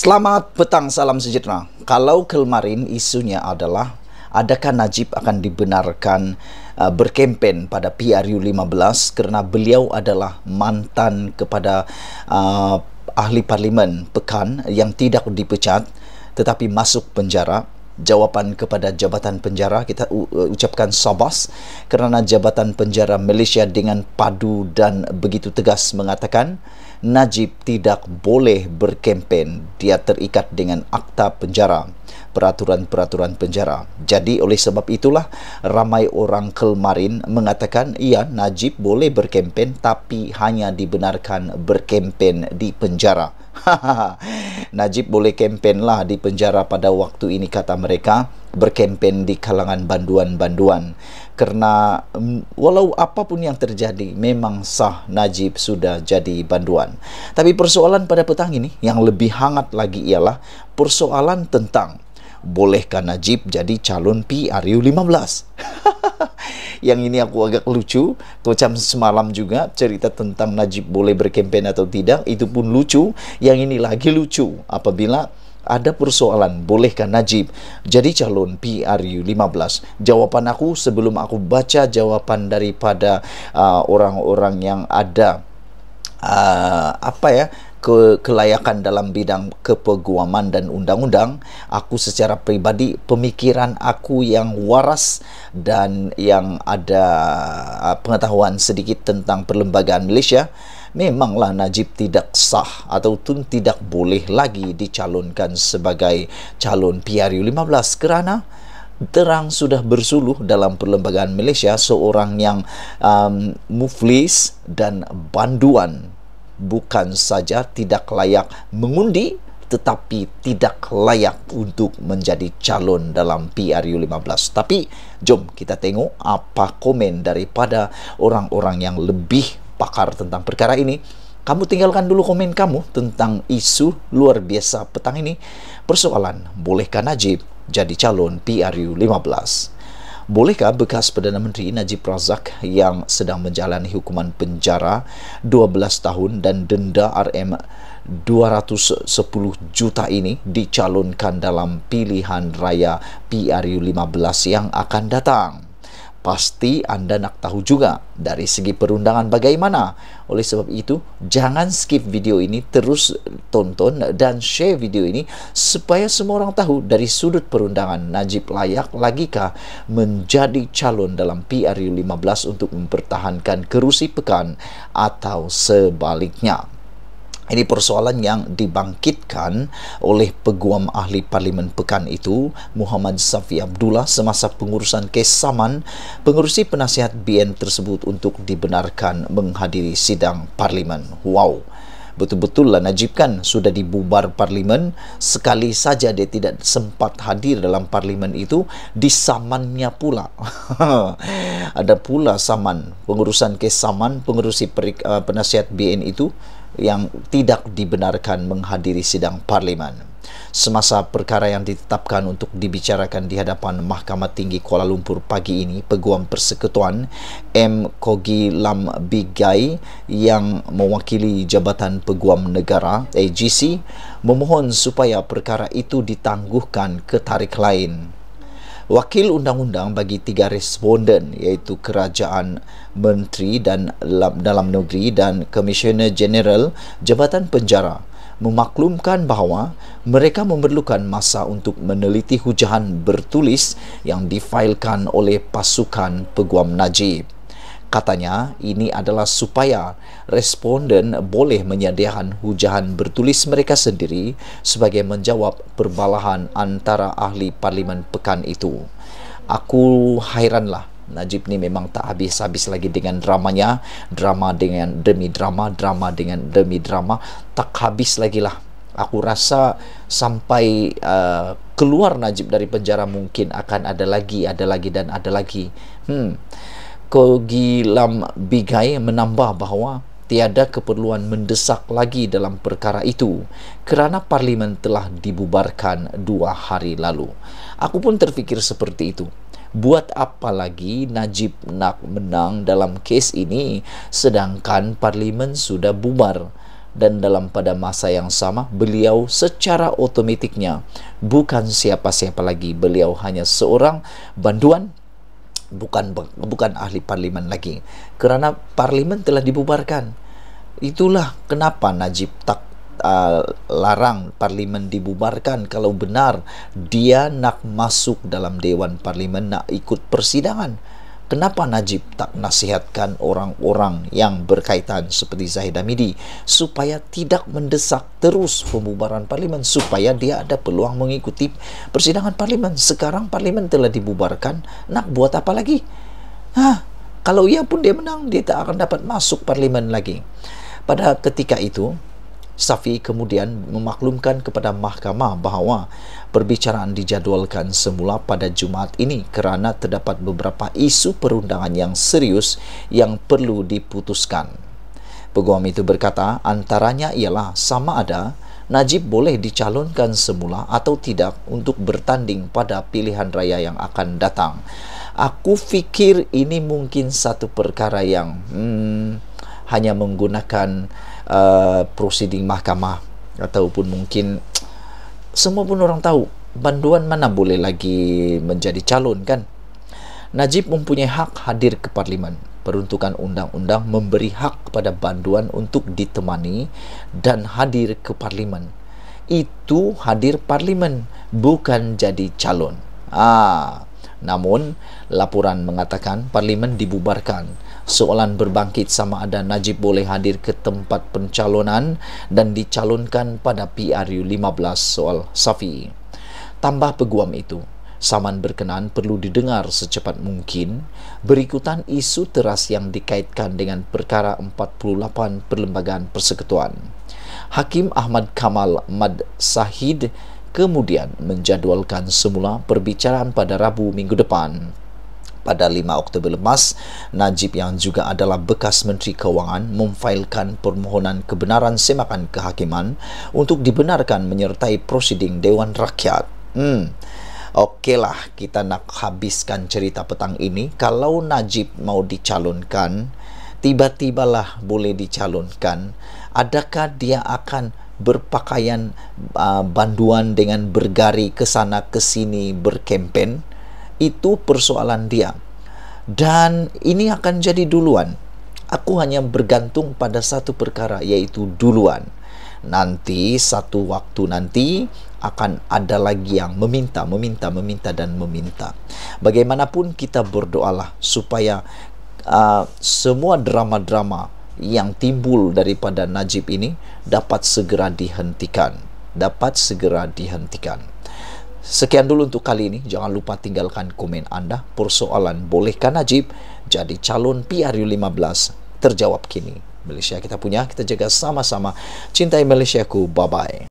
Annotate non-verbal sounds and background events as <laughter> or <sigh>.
Selamat petang, salam sejahtera. Kalau kemarin isunya adalah adakah Najib akan dibenarkan uh, berkempen pada PRU 15 kerana beliau adalah mantan kepada uh, ahli parlimen Pekan yang tidak dipecat tetapi masuk penjara jawapan kepada jabatan penjara kita uh, ucapkan sabas kerana jabatan penjara Malaysia dengan padu dan begitu tegas mengatakan Najib tidak boleh berkempen dia terikat dengan akta penjara peraturan-peraturan penjara jadi oleh sebab itulah ramai orang kelmarin mengatakan ya Najib boleh berkempen tapi hanya dibenarkan berkempen di penjara <laughs> Najib boleh kempen lah di penjara pada waktu ini kata mereka berkempen di kalangan banduan-banduan kerana mm, walau apapun yang terjadi memang sah Najib sudah jadi banduan tapi persoalan pada petang ini yang lebih hangat lagi ialah persoalan tentang Bolehkah Najib jadi calon PRU 15. <laughs> Yang ini aku agak lucu. Kocam semalam juga cerita tentang Najib boleh berkempen atau tidak. Itu pun lucu. Yang ini lagi lucu. Apabila ada persoalan bolehkah Najib jadi calon PRU 15 jawaban aku sebelum aku baca jawaban daripada uh, orang-orang yang ada uh, apa ya ke kelayakan dalam bidang kepeguaman dan undang-undang aku secara pribadi pemikiran aku yang waras dan yang ada ah, pengetahuan sedikit tentang perlembagaan Malaysia memanglah Najib tidak sah atau tun tidak boleh lagi dicalonkan sebagai calon PRU15 kerana terang sudah bersuluh dalam perlembagaan Malaysia seorang yang um, muflis dan banduan bukan saja tidak layak mengundi tetapi tidak layak untuk menjadi calon dalam PRU 15. Tapi jom kita tengok apa komen daripada orang-orang yang lebih pakar tentang perkara ini. Kamu tinggalkan dulu komen kamu tentang isu luar biasa petang ini. Persoalan, bolehkah Najib jadi calon PRU 15? Bolehkah bekas Perdana Menteri Najib Razak yang sedang menjalani hukuman penjara 12 tahun dan denda RM 210 juta ini dicalonkan dalam pilihan raya PRU 15 yang akan datang? pasti anda nak tahu juga dari segi perundangan bagaimana. Oleh sebab itu, jangan skip video ini, terus tonton dan share video ini supaya semua orang tahu dari sudut perundangan Najib layak lagikah menjadi calon dalam PRU 15 untuk mempertahankan kerusi pekan atau sebaliknya ini persoalan yang dibangkitkan oleh peguam ahli parlimen pekan itu Muhammad Safi Abdullah semasa pengurusan kes saman pengurusi penasihat BN tersebut untuk dibenarkan menghadiri sidang parlimen. Wow. Betul-betul lah Najib kan sudah dibubar parlimen sekali saja dia tidak sempat hadir dalam parlimen itu disamannya pula. <laughs> Ada pula saman pengurusan kes saman pengurusi eh, penasihat BN itu yang tidak dibenarkan menghadiri sidang parlimen. Semasa perkara yang ditetapkan untuk dibicarakan di hadapan Mahkamah Tinggi Kuala Lumpur pagi ini, Peguam Persekutuan M. Kogi Lam Bigai yang mewakili Jabatan Peguam Negara AGC memohon supaya perkara itu ditangguhkan ke tarikh lain wakil undang-undang bagi tiga responden iaitu kerajaan menteri dan dalam negeri dan komisioner general jabatan penjara memaklumkan bahawa mereka memerlukan masa untuk meneliti hujahan bertulis yang difailkan oleh pasukan peguam Najib. Katanya, ini adalah supaya responden boleh menyediakan hujahan bertulis mereka sendiri sebagai menjawab perbalahan antara ahli parlimen pekan itu. Aku hairanlah Najib ni memang tak habis-habis lagi dengan dramanya Drama dengan demi drama Drama dengan demi drama Tak habis lagi lah Aku rasa sampai uh, keluar Najib dari penjara Mungkin akan ada lagi, ada lagi dan ada lagi Hmm Kogilam Lam Bigai menambah bahawa tiada keperluan mendesak lagi dalam perkara itu kerana parlimen telah dibubarkan dua hari lalu. Aku pun terfikir seperti itu. Buat apa lagi Najib nak menang dalam kes ini sedangkan parlimen sudah bubar dan dalam pada masa yang sama beliau secara otomatiknya bukan siapa-siapa lagi beliau hanya seorang banduan bukan bukan ahli parlimen lagi kerana parlimen telah dibubarkan itulah kenapa Najib tak uh, larang parlimen dibubarkan kalau benar dia nak masuk dalam dewan parlimen nak ikut persidangan kenapa Najib tak nasihatkan orang-orang yang berkaitan seperti Zahid Hamidi supaya tidak mendesak terus pembubaran parlimen supaya dia ada peluang mengikuti persidangan parlimen sekarang parlimen telah dibubarkan nak buat apa lagi Hah, kalau ia pun dia menang dia tak akan dapat masuk parlimen lagi pada ketika itu Safi kemudian memaklumkan kepada mahkamah bahawa perbicaraan dijadualkan semula pada Jumaat ini kerana terdapat beberapa isu perundangan yang serius yang perlu diputuskan. Peguam itu berkata antaranya ialah sama ada Najib boleh dicalonkan semula atau tidak untuk bertanding pada pilihan raya yang akan datang. Aku fikir ini mungkin satu perkara yang hmm, hanya menggunakan uh, prosiding mahkamah ataupun mungkin semua pun orang tahu banduan mana boleh lagi menjadi calon kan Najib mempunyai hak hadir ke parlimen peruntukan undang-undang memberi hak kepada banduan untuk ditemani dan hadir ke parlimen itu hadir parlimen bukan jadi calon ah namun laporan mengatakan parlimen dibubarkan soalan berbangkit sama ada Najib boleh hadir ke tempat pencalonan dan dicalonkan pada PRU 15 soal Safi. Tambah peguam itu, saman berkenan perlu didengar secepat mungkin berikutan isu teras yang dikaitkan dengan perkara 48 Perlembagaan Persekutuan. Hakim Ahmad Kamal Mad Sahid kemudian menjadualkan semula perbicaraan pada Rabu minggu depan pada 5 Oktober lepas, Najib yang juga adalah bekas Menteri Kewangan, memfailkan permohonan kebenaran semakan kehakiman untuk dibenarkan menyertai prosiding Dewan Rakyat. Hmm. Okeylah, kita nak habiskan cerita petang ini. Kalau Najib mau dicalonkan, tiba-tibalah boleh dicalonkan. Adakah dia akan berpakaian uh, banduan dengan bergari ke sana ke sini berkempen? itu persoalan dia. Dan ini akan jadi duluan. Aku hanya bergantung pada satu perkara, yaitu duluan. Nanti, satu waktu nanti, akan ada lagi yang meminta, meminta, meminta, dan meminta. Bagaimanapun, kita berdoalah supaya uh, semua drama-drama yang timbul daripada Najib ini dapat segera dihentikan, dapat segera dihentikan. Sekian dulu untuk kali ini. Jangan lupa tinggalkan komen Anda. Persoalan bolehkah Najib jadi calon PRU15 terjawab kini. Malaysia kita punya, kita jaga sama-sama. Cintai Malaysia ku, bye-bye.